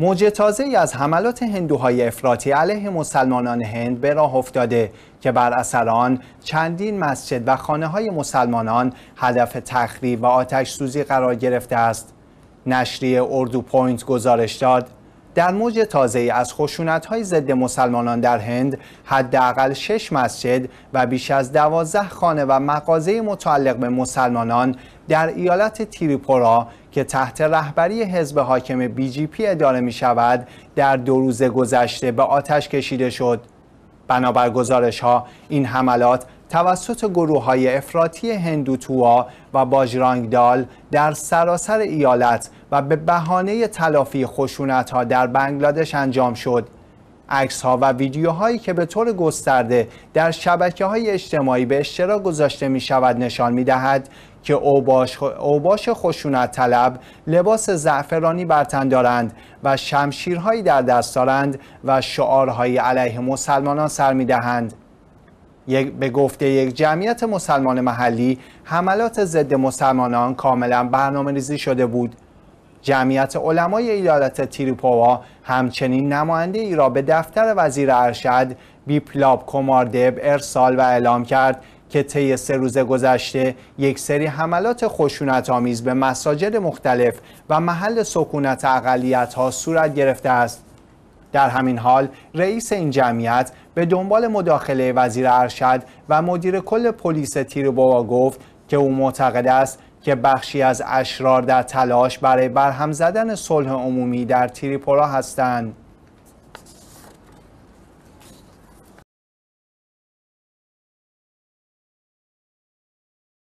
موج تازه ای از حملات هندوهای افراطی علیه مسلمانان هند به راه افتاده که بر اثر آن چندین مسجد و خانه های مسلمانان هدف تخریب و آتش سوزی قرار گرفته است. نشریه اردو پوینت گزارش داد در موج تازه از خشونت های ضد مسلمانان در هند حداقل شش مسجد و بیش از دوازده خانه و مغازه متعلق به مسلمانان در ایالت تریپورا که تحت رهبری حزب حاکم بی جی پی اداره می شود در دو روز گذشته به آتش کشیده شد. بنابر گزارش ها این حملات توسط گروه های افراطی هندوتوا و باجرانگدال در سراسر ایالت و به بهانه تلافی خشونت ها در بنگلادش انجام شد عکس ها و ویدیوهایی که به طور گسترده در شبکه های اجتماعی به اشتراک گذاشته می شود نشان می دهد که اوباش, اوباش خشونت طلب لباس زعفرانی بر تن دارند و شمشیرهایی در دست دارند و شعارهایی علیه مسلمانان سر می دهند. به گفته یک جمعیت مسلمان محلی حملات ضد مسلمانان کاملا برنامه ریزی شده بود جمعیت علمای ایالت تیریپووا همچنین نماینده ای را به دفتر وزیر ارشد بیپلاب کماردب ارسال و اعلام کرد که طی سه روز گذشته یک سری حملات خشونت آمیز به مساجد مختلف و محل سکونت اقلیت ها صورت گرفته است در همین حال رئیس این جمعیت به دنبال مداخله وزیر ارشد و مدیر کل پلیس تیربوا گفت که او معتقد است که بخشی از اشرار در تلاش برای برهم زدن صلح عمومی در تریپورا هستند